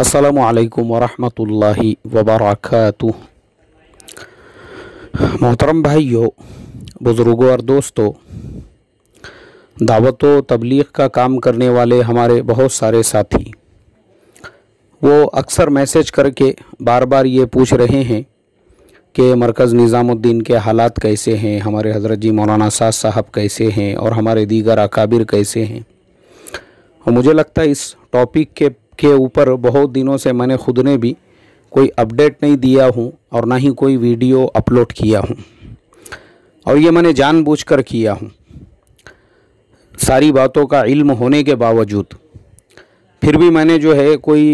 असलकम আলাইকুম वरहमतुल्लाहि मोहतरम भाइयों बुज़ुर्गों और दोस्तों दावत तबलीग का काम करने वाले हमारे बहुत सारे साथी वो अक्सर मैसेज करके बार बार ये पूछ रहे हैं कि मरकज़ निज़ामुद्दीन के हालात कैसे हैं हमारे हजरत जी मौलाना साज साहब कैसे हैं और हमारे दीगर अकाबिर कैसे हैं और मुझे लगता है इस टॉपिक के के ऊपर बहुत दिनों से मैंने खुद ने भी कोई अपडेट नहीं दिया हूँ और ना ही कोई वीडियो अपलोड किया हूँ और ये मैंने जानबूझकर किया हूँ सारी बातों का इल्म होने के बावजूद फिर भी मैंने जो है कोई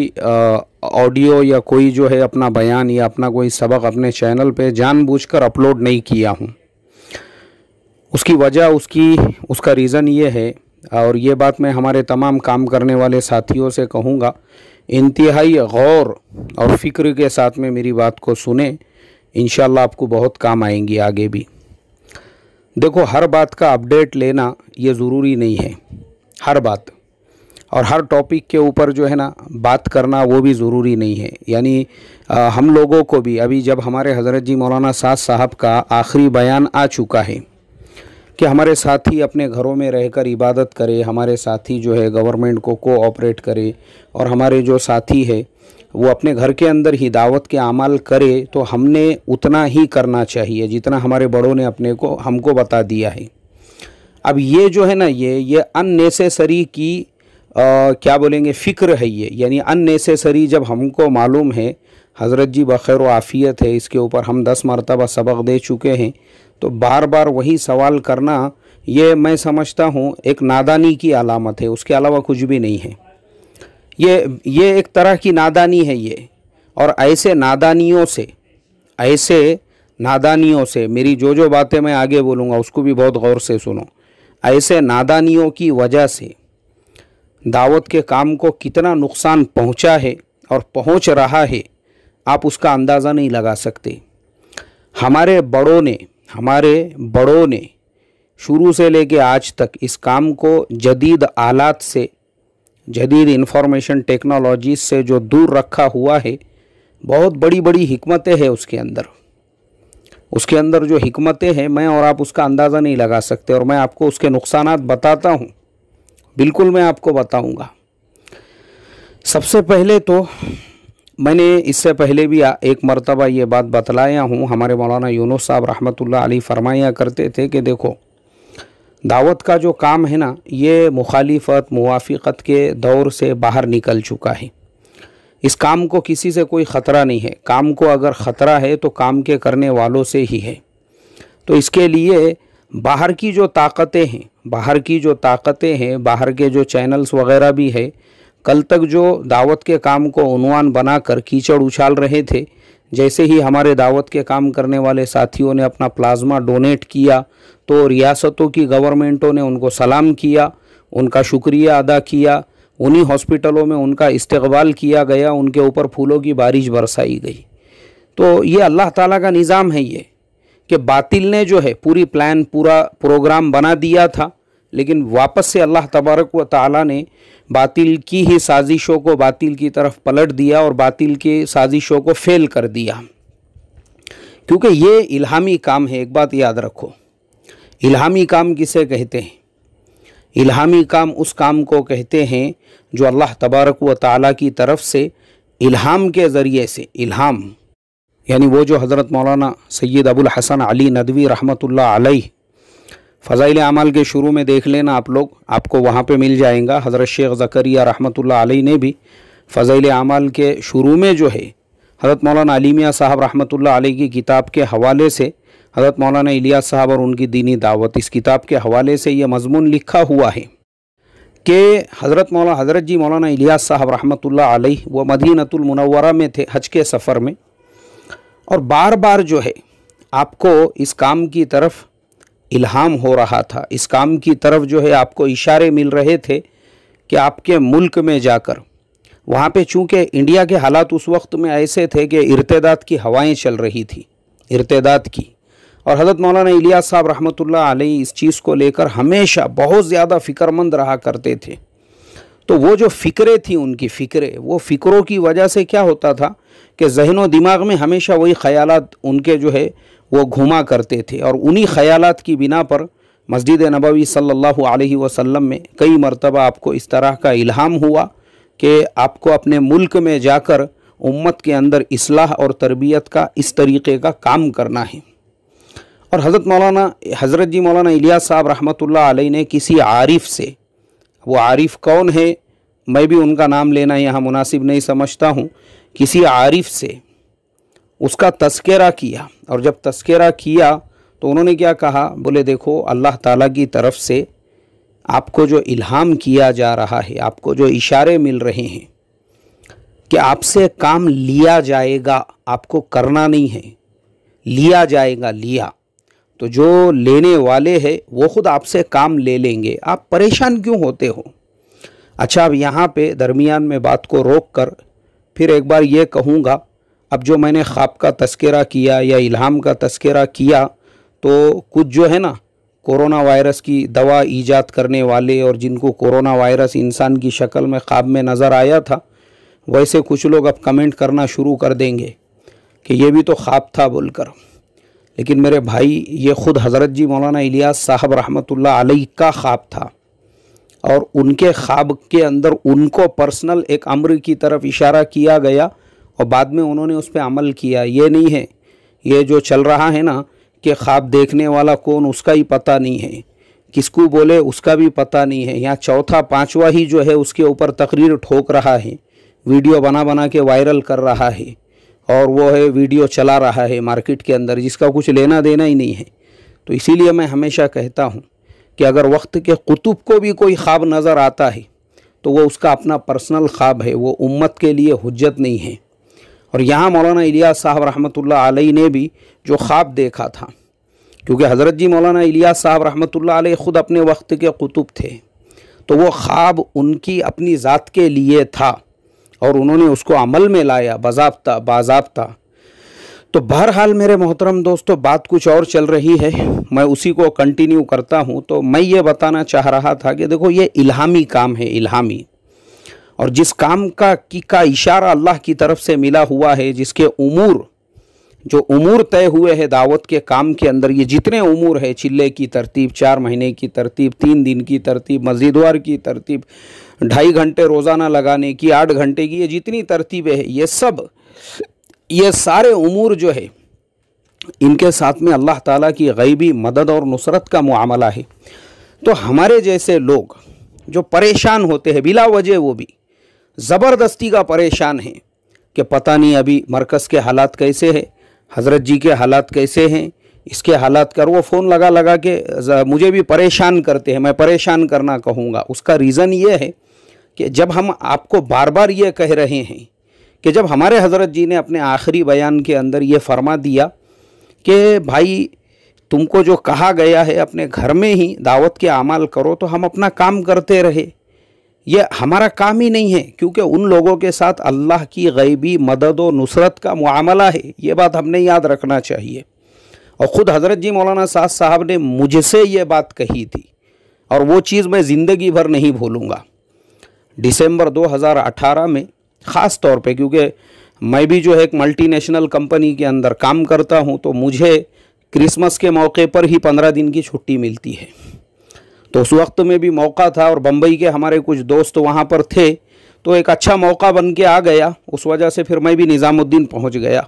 ऑडियो या कोई जो है अपना बयान या अपना कोई सबक अपने चैनल पे जानबूझकर अपलोड नहीं किया हूँ उसकी वजह उसकी उसका रीज़न ये है और ये बात मैं हमारे तमाम काम करने वाले साथियों से कहूँगा इंतहाई गौर और फ़िक्र के साथ में मेरी बात को सुने इन आपको बहुत काम आएंगी आगे भी देखो हर बात का अपडेट लेना ये ज़रूरी नहीं है हर बात और हर टॉपिक के ऊपर जो है ना बात करना वो भी ज़रूरी नहीं है यानी हम लोगों को भी अभी जब हमारे हज़रत जी मौलाना साज साहब का आखिरी बयान आ चुका है कि हमारे साथी अपने घरों में रहकर इबादत करें हमारे साथी जो है गवर्नमेंट को कोऑपरेट करें और हमारे जो साथी है वो अपने घर के अंदर ही दावत के अमाल करे तो हमने उतना ही करना चाहिए जितना हमारे बड़ों ने अपने को हमको बता दिया है अब ये जो है ना ये ये अननेसेसरी की आ, क्या बोलेंगे फ़िक्र है ये यानी अननेसेसरी जब हमको मालूम है हज़रत जी बखैर आफ़ियत है इसके ऊपर हम दस मरतबा सबक दे चुके हैं तो बार बार वही सवाल करना ये मैं समझता हूँ एक नादानी की अलामत है उसके अलावा कुछ भी नहीं है ये ये एक तरह की नादानी है ये और ऐसे नादानियों से ऐसे नादानियों से मेरी जो जो बातें मैं आगे बोलूँगा उसको भी बहुत गौर से सुनो ऐसे नादानियों की वजह से दावत के काम को कितना नुकसान पहुँचा है और पहुँच रहा है आप उसका अंदाज़ा नहीं लगा सकते हमारे बड़ों ने हमारे बड़ों ने शुरू से लेके आज तक इस काम को जदीद आलात से जदीद इंफॉर्मेशन टेक्नोलॉजी से जो दूर रखा हुआ है बहुत बड़ी बड़ी हमतें हैं उसके अंदर उसके अंदर जो हमतें हैं मैं और आप उसका अंदाज़ा नहीं लगा सकते और मैं आपको उसके नुकसान बताता हूँ बिल्कुल मैं आपको बताऊँगा सबसे पहले तो मैंने इससे पहले भी एक मरतबा ये बात बतलाया हूँ हमारे मौलाना यूनुस साहब रहमत अली फरमाया करते थे कि देखो दावत का जो काम है ना ये मुखालिफत मुआफ़त के दौर से बाहर निकल चुका है इस काम को किसी से कोई ख़तरा नहीं है काम को अगर ख़तरा है तो काम के करने वालों से ही है तो इसके लिए बाहर की जो ताकतें हैं बाहर की जो ताकतें हैं बाहर के जो चैनल्स वगैरह भी है कल तक जो दावत के काम को उनवान बनाकर कीचड़ उछाल रहे थे जैसे ही हमारे दावत के काम करने वाले साथियों ने अपना प्लाज्मा डोनेट किया तो रियासतों की गवर्नमेंटों ने उनको सलाम किया उनका शुक्रिया अदा किया उन्हीं हॉस्पिटलों में उनका इस्तबाल किया गया उनके ऊपर फूलों की बारिश बरसाई गई तो ये अल्लाह ताला का निज़ाम है ये कि बातिल ने जो है पूरी प्लान पूरा प्रोग्राम बना दिया था लेकिन वापस से अल्लाह तबारक व ताली ने बातिल की ही साजिशों को बातिल की तरफ पलट दिया और बातिल के साजिशों को फेल कर दिया क्योंकि ये इल्हामी काम है एक बात याद रखो इल्हामी काम किसे कहते हैं इल्हामी काम उस काम को कहते हैं जो अल्लाह तबारक व ताली की तरफ से इल्हाम के ज़रिए से इल्हाम यानी वो जो हज़रत मौलाना सैद अबुल हसन अली नदवी रहमतुल्लाह अलैह फ़ज़ाइल अमल के शुरू में देख लेना आप लोग आपको वहाँ पे मिल जाएगा हज़रत शेख ज़करिया रहमतुल्लाह अलैह ने भी फ़ज़ाइल अमल के शुरू में जो है हज़रत मौलाना अलीमिया साहब रहमतुल्लाह अलैह की किताब के हवाले से हज़रत मौलाना इलिया साहब और उनकी दीनी दावत इस किताब के हवाले से ये मजमून लिखा हुआ है कि हज़रत मौला हज़रत जी मौलाना इलिया साहब रहमत अलैह व मदीनतुलमनवरा में थे हज के सफ़र में और बार बार जो है आपको इस काम की तरफ इल्हाम हो रहा था इस काम की तरफ जो है आपको इशारे मिल रहे थे कि आपके मुल्क में जाकर वहाँ पे चूँकि इंडिया के हालात उस वक्त में ऐसे थे कि इर्तदाद की हवाएं चल रही थी इर्तदाद की और हज़रत मौलाना इलिया साहब रहमत आलही इस चीज़ को लेकर हमेशा बहुत ज़्यादा फ़िक्रमंद रहा करते थे तो वो जो फ़िक्रें थी उनकी फ़िक्रें वो फ़िक्रों की वजह से क्या होता था कि जहन व दिमाग में हमेशा वही ख्याल उनके जो है वो घुमा करते थे और उन्हीं ख़्याल की बिना पर मस्जिद नबवी सल्लल्लाहु अलैहि वसल्लम में कई मरतबा आपको इस तरह का इल्हाम हुआ कि आपको अपने मुल्क में जाकर उम्मत के अंदर असलाह और तरबियत का इस तरीके का काम करना है और हज़रत मौलाना हज़रत जी मौलाना इलिया साहब रहमत आलही ने किसी आरिफ से वो आरिफ कौन है मैं भी उनका नाम लेना यहाँ मुनासिब नहीं समझता हूँ किसी आरिफ से उसका तस्करा किया और जब तस्करा किया तो उन्होंने क्या कहा बोले देखो अल्लाह ताला की तरफ से आपको जो इल्हाम किया जा रहा है आपको जो इशारे मिल रहे हैं कि आपसे काम लिया जाएगा आपको करना नहीं है लिया जाएगा लिया तो जो लेने वाले हैं वो ख़ुद आपसे काम ले लेंगे आप परेशान क्यों होते हो अच्छा अब यहाँ पे दरमियान में बात को रोक कर फिर एक बार ये कहूँगा अब जो मैंने ख़्वाब का तस्करा किया या इल्हाम का तस्करा किया तो कुछ जो है ना कोरोना वायरस की दवा ईजाद करने वाले और जिनको कोरोना वायरस इंसान की शक्ल में ख्वाब में नज़र आया था वैसे कुछ लोग अब कमेंट करना शुरू कर देंगे कि ये भी तो ख्वाब था बोलकर लेकिन मेरे भाई ये ख़ुद हज़रत जी मौलाना इलियास साहब रहमत आलही का ख्वाब था और उनके ख्वाब के अंदर उनको पर्सनल एक अम्र की तरफ इशारा किया गया और बाद में उन्होंने उस पर अमल किया ये नहीं है ये जो चल रहा है ना कि ख्वाब देखने वाला कौन उसका ही पता नहीं है किसको बोले उसका भी पता नहीं है यहाँ चौथा पांचवा ही जो है उसके ऊपर तकरीर ठोक रहा है वीडियो बना बना के वायरल कर रहा है और वो है वीडियो चला रहा है मार्केट के अंदर जिसका कुछ लेना देना ही नहीं है तो इसीलिए मैं हमेशा कहता हूँ कि अगर वक्त के कुतुब को भी कोई ख्वाब नज़र आता है तो वो उसका अपना पर्सनल ख्वाब है वो उम्मत के लिए हजत नहीं है और यहाँ मौलाना इलियास साहब रहमत आलही ने भी जो ख्वाब देखा था क्योंकि हज़रत जी मौलाना इलियास साहब रहमत आलही ख़ुद अपने वक्त के कुतुब थे तो वो ख्वाब उनकी अपनी ज़ात के लिए था और उन्होंने उसको अमल में लाया बाबा बाबा तो बहरहाल मेरे मोहतरम दोस्तों बात कुछ और चल रही है मैं उसी को कंटिन्यू करता हूँ तो मैं ये बताना चाह रहा था कि देखो ये इल्हामी काम है इल्हामी और जिस काम का की का इशारा अल्लाह की तरफ से मिला हुआ है जिसके उमूर जो उमूर तय हुए हैं दावत के काम के अंदर ये जितने उमूर है चिल्ले की तरतीब चार महीने की तरतीब तीन दिन की तरतीब मस्जिदवार की तरतीब ढाई घंटे रोज़ाना लगाने की आठ घंटे की ये जितनी तरतीबें हैं ये सब ये सारे उमूर जो है इनके साथ में अल्लाह ताला की गैबी मदद और नुसरत का मामला है तो हमारे जैसे लोग जो परेशान होते हैं बिला वजह वो भी ज़बरदस्ती का परेशान है कि पता नहीं अभी मरकज़ के हालात कैसे है हज़रत जी के हालात कैसे हैं इसके हालात कर वो फ़ोन लगा लगा के मुझे भी परेशान करते हैं मैं परेशान करना कहूँगा उसका रीज़न ये है कि जब हम आपको बार बार ये कह रहे हैं कि जब हमारे हज़रत जी ने अपने आखिरी बयान के अंदर ये फरमा दिया कि भाई तुमको जो कहा गया है अपने घर में ही दावत के अमाल करो तो हम अपना काम करते रहे ये हमारा काम ही नहीं है क्योंकि उन लोगों के साथ अल्लाह की गैबी मदद और नुसरत का मामला है ये बात हमने याद रखना चाहिए और ख़ुद हज़रत जी मौलाना साज साहब ने मुझसे ये बात कही थी और वो चीज़ मैं ज़िंदगी भर नहीं भूलूँगा दिसंबर 2018 में ख़ास तौर पे क्योंकि मैं भी जो है एक मल्टीनेशनल कंपनी के अंदर काम करता हूँ तो मुझे क्रिसमस के मौके पर ही पंद्रह दिन की छुट्टी मिलती है तो उस वक्त में भी मौका था और बम्बई के हमारे कुछ दोस्त वहाँ पर थे तो एक अच्छा मौका बन के आ गया उस वजह से फिर मैं भी निज़ामुद्दीन पहुँच गया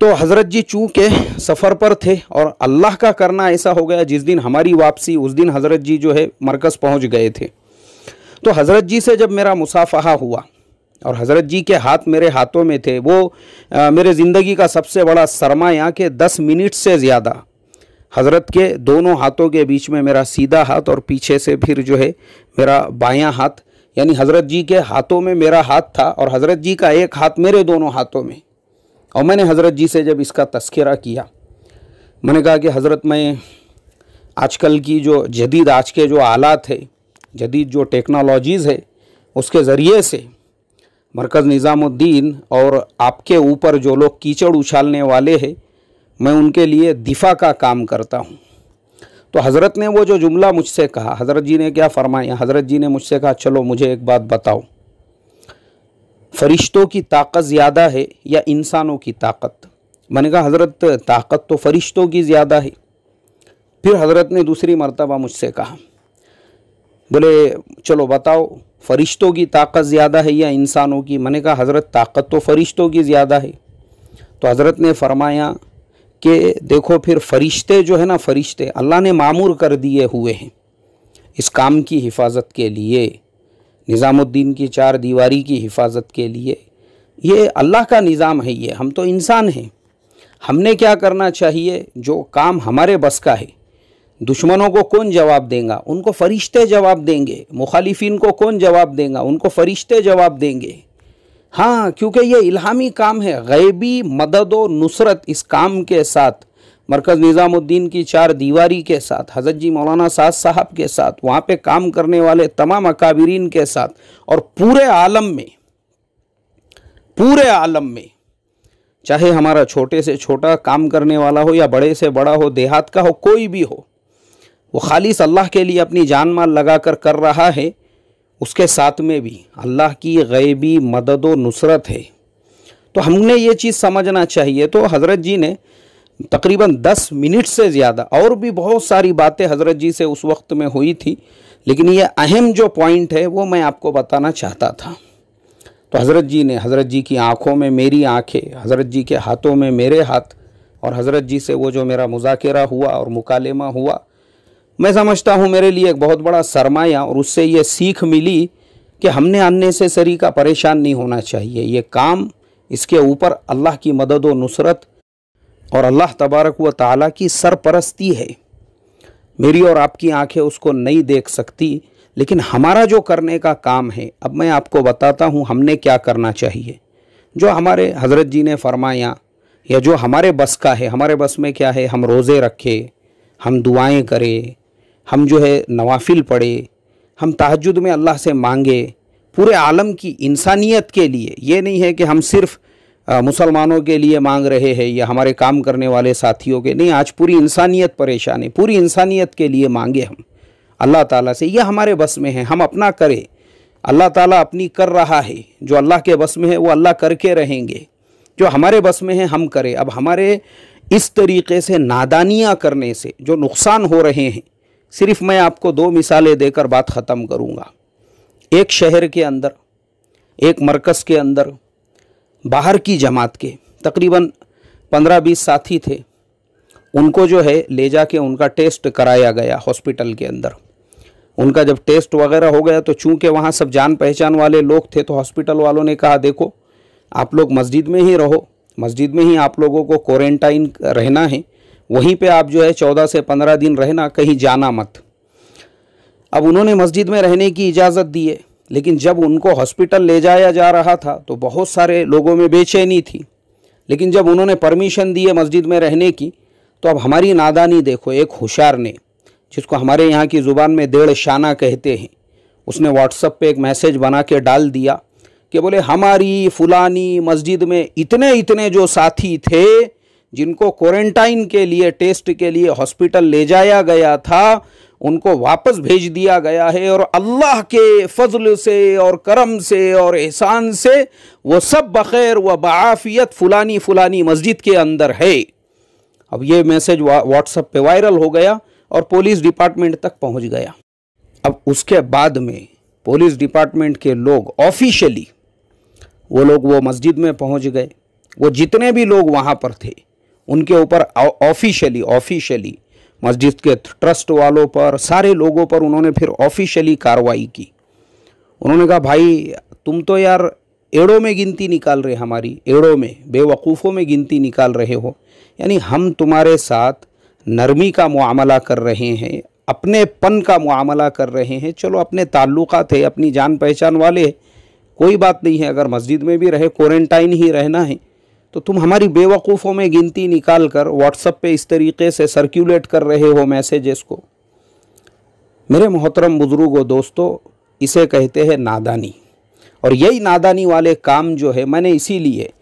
तो हज़रत जी चूँकि सफ़र पर थे और अल्लाह का करना ऐसा हो गया जिस दिन हमारी वापसी उस दिन हज़रत जी जो है मरकज़ पहुँच गए थे तो हज़रत जी से जब मेरा मुसाफहा हुआ और हज़रत जी के हाथ मेरे हाथों में थे वो आ, मेरे ज़िंदगी का सबसे बड़ा सरमाया के दस मिनट से ज़्यादा हज़रत के दोनों हाथों के बीच में मेरा सीधा हाथ और पीछे से फिर जो है मेरा बायां हाथ यानी हज़रत जी के हाथों में मेरा हाथ था और हज़रत जी का एक हाथ मेरे दोनों हाथों में और मैंने हज़रत जी से जब इसका तस्करा किया मैंने कहा कि हज़रत मैं आजकल की जो जदीद आज के जो आलात है जदीद जो टेक्नोलॉजीज़ है उसके ज़रिए से मरकज़ निज़ामुद्दीन और आपके ऊपर जो लोग कीचड़ उछालने वाले हैं मैं उनके लिए दिफा का काम करता हूँ तो हज़रत ने वो जो जुमला मुझसे कहा हज़रत जी ने क्या फरमाया हज़रत जी ने मुझसे कहा चलो मुझे एक बात बताओ फरिश्तों की ताकत ज़्यादा है या इंसानों की ताकत मैंने कहा हज़रत ताकत तो फरिश्तों की ज़्यादा है फिर हज़रत ने दूसरी मरतबा मुझसे कहा बोले चलो बताओ फरिश्तों की ताकत ज़्यादा है या इंसानों की मैंने कहा हज़रत ताकत तो फरिश्तों की ज़्यादा है तो हज़रत ने फरमाया कि देखो फिर फरिश्ते जो है ना फरिश्ते अल्लाह ने मामूर कर दिए हुए हैं इस काम की हिफाजत के लिए निज़ामुद्दीन की चार दीवारी की हिफाजत के लिए ये अल्लाह का निज़ाम है ये हम तो इंसान हैं हमने क्या करना चाहिए जो काम हमारे बस का है दुश्मनों को कौन जवाब देगा उनको फरिश्ते जवाब देंगे मुखालिफिन को कौन जवाब देगा उनको फरिश्ते जवाब देंगे हाँ क्योंकि ये इलामी काम है गैबी मदद व नुसरत इस काम के साथ मरकज़ निज़ामुद्दीन की चार दीवारी के साथ हजरत जी मौलाना साज साहब के साथ वहाँ पे काम करने वाले तमाम अकाबरीन के साथ और पूरे आलम में पूरे आलम में चाहे हमारा छोटे से छोटा काम करने वाला हो या बड़े से बड़ा हो देहात का हो कोई भी हो वो खालिस अल्लाह के लिए अपनी जान माल लगा कर कर रहा है उसके साथ में भी अल्लाह की गैबी मदद व नुसरत है तो हमने ये चीज़ समझना चाहिए तो हज़रत जी ने तकरीबन दस मिनट से ज़्यादा और भी बहुत सारी बातें हज़रत जी से उस वक्त में हुई थी लेकिन ये अहम जो पॉइंट है वो मैं आपको बताना चाहता था तो हज़रत जी ने हज़रत जी की आँखों में मेरी आँखें हज़रत जी के हाथों में मेरे हाथ और हज़रत जी से वो जो मेरा मुजाकरा हुआ और मुकालमा हुआ मैं समझता हूँ मेरे लिए एक बहुत बड़ा सरमाया और उससे ये सीख मिली कि हमने आने से सरी का परेशान नहीं होना चाहिए ये काम इसके ऊपर अल्लाह की मदद व नुसरत और अल्लाह तबारक व ताली की सरपरस्ती है मेरी और आपकी आंखें उसको नहीं देख सकती लेकिन हमारा जो करने का काम है अब मैं आपको बताता हूँ हमने क्या करना चाहिए जो हमारे हजरत जी ने फरमाया या जो हमारे बस का है हमारे बस में क्या है हम रोज़े रखें हम दुआएँ करें हम जो है नवाफिल पढ़े हम तहजद में अल्लाह से मांगे पूरे आलम की इंसानियत के लिए ये नहीं है कि हम सिर्फ़ मुसलमानों के लिए मांग रहे हैं या हमारे काम करने वाले साथियों के नहीं आज पूरी इंसानियत परेशान है पूरी इंसानियत के लिए मांगे हम अल्लाह ताला से यह हमारे बस में है हम अपना करें अल्लाह ताला अपनी कर रहा है जो अल्लाह के बस में है वो अल्लाह करके रहेंगे जो हमारे बस में है हम करें अब हमारे इस तरीके से नादानियाँ करने से जो नुकसान हो रहे हैं सिर्फ मैं आपको दो मिसालें देकर बात ख़त्म करूँगा एक शहर के अंदर एक मरकज़ के अंदर बाहर की जमात के तकरीबन पंद्रह बीस साथी थे उनको जो है ले जा के उनका टेस्ट कराया गया हॉस्पिटल के अंदर उनका जब टेस्ट वगैरह हो गया तो चूंकि वहाँ सब जान पहचान वाले लोग थे तो हॉस्पिटल वालों ने कहा देखो आप लोग मस्जिद में ही रहो मस्जिद में ही आप लोगों को क्वारंटाइन रहना है वहीं पे आप जो है चौदह से पंद्रह दिन रहना कहीं जाना मत अब उन्होंने मस्जिद में रहने की इजाज़त दी है लेकिन जब उनको हॉस्पिटल ले जाया जा रहा था तो बहुत सारे लोगों में बेचैनी थी लेकिन जब उन्होंने परमिशन दी है मस्जिद में रहने की तो अब हमारी नादानी देखो एक होशार ने जिसको हमारे यहाँ की ज़ुबान में देड़ शाना कहते हैं उसने व्हाट्सअप पे एक मैसेज बना के डाल दिया कि बोले हमारी फुलानी मस्जिद में इतने इतने जो साथी थे जिनको क्वारंटाइन के लिए टेस्ट के लिए हॉस्पिटल ले जाया गया था उनको वापस भेज दिया गया है और अल्लाह के फजल से और करम से और एहसान से वो सब बखैर व बाफ़ियत फ़ुलानी फ़ुलानी मस्जिद के अंदर है अब ये मैसेज व्हाट्सअप पे वायरल हो गया और पुलिस डिपार्टमेंट तक पहुंच गया अब उसके बाद में पुलिस डिपार्टमेंट के लोग ऑफिशियली वो लोग वो मस्जिद में पहुँच गए वो जितने भी लोग वहाँ पर थे उनके ऊपर ऑफिशियली ऑफिशियली मस्जिद के ट्रस्ट वालों पर सारे लोगों पर उन्होंने फिर ऑफिशियली कार्रवाई की उन्होंने कहा भाई तुम तो यार एड़ों में गिनती निकाल रहे हमारी एड़ों में बेवकूफ़ों में गिनती निकाल रहे हो यानी हम तुम्हारे साथ नरमी का मामला कर रहे हैं अपने पन का मामला कर रहे हैं चलो अपने ताल्लुक़ है अपनी जान पहचान वाले कोई बात नहीं है अगर मस्जिद में भी रहे क्वारंटाइन ही रहना है तो तुम हमारी बेवकूफ़ों में गिनती निकाल कर व्हाट्सअप पे इस तरीके से सर्कुलेट कर रहे हो मैसेजेस को मेरे मोहतरम बुज़ुर्गों दोस्तों इसे कहते हैं नादानी और यही नादानी वाले काम जो है मैंने इसीलिए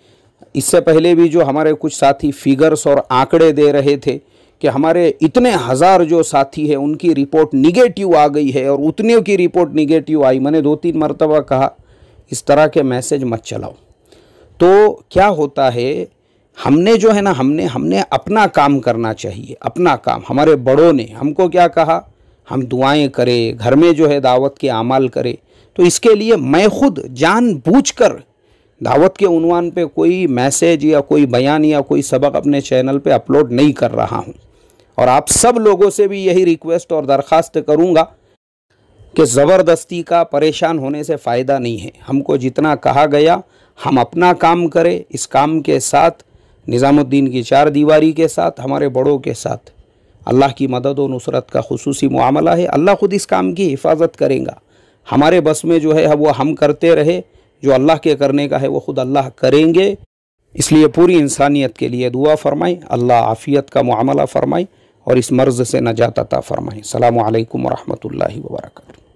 इससे पहले भी जो हमारे कुछ साथी फिगर्स और आंकड़े दे रहे थे कि हमारे इतने हज़ार जो साथी हैं उनकी रिपोर्ट निगेटिव आ गई है और उतने की रिपोर्ट निगेटिव आई मैंने दो तीन मरतबा कहा इस तरह के मैसेज मत चलाओ तो क्या होता है हमने जो है ना हमने हमने अपना काम करना चाहिए अपना काम हमारे बड़ों ने हमको क्या कहा हम दुआएं करें घर में जो है दावत के अमाल करें तो इसके लिए मैं खुद जान बूझ कर दावत के उनवान पे कोई मैसेज या कोई बयान या कोई सबक अपने चैनल पे अपलोड नहीं कर रहा हूँ और आप सब लोगों से भी यही रिक्वेस्ट और दरख्वास्त करूँगा कि ज़बरदस्ती का परेशान होने से फ़ायदा नहीं है हमको जितना कहा गया हम अपना काम करें इस काम के साथ निज़ामुद्दीन की चार दीवारी के साथ हमारे बड़ों के साथ अल्लाह की मदद और नुसरत का खसूस मामला है अल्लाह ख़ुद इस काम की हिफाजत करेगा हमारे बस में जो है वह हम करते रहे जो अल्लाह के करने का है वह ख़ुद अल्लाह करेंगे इसलिए पूरी इंसानियत के लिए दुआ फरमाएँ अल्लाह आफ़ियत का मामला फरमाएँ और इस मर्ज़ से नजात अता फरमाएँ सलाम वरहमल वर्का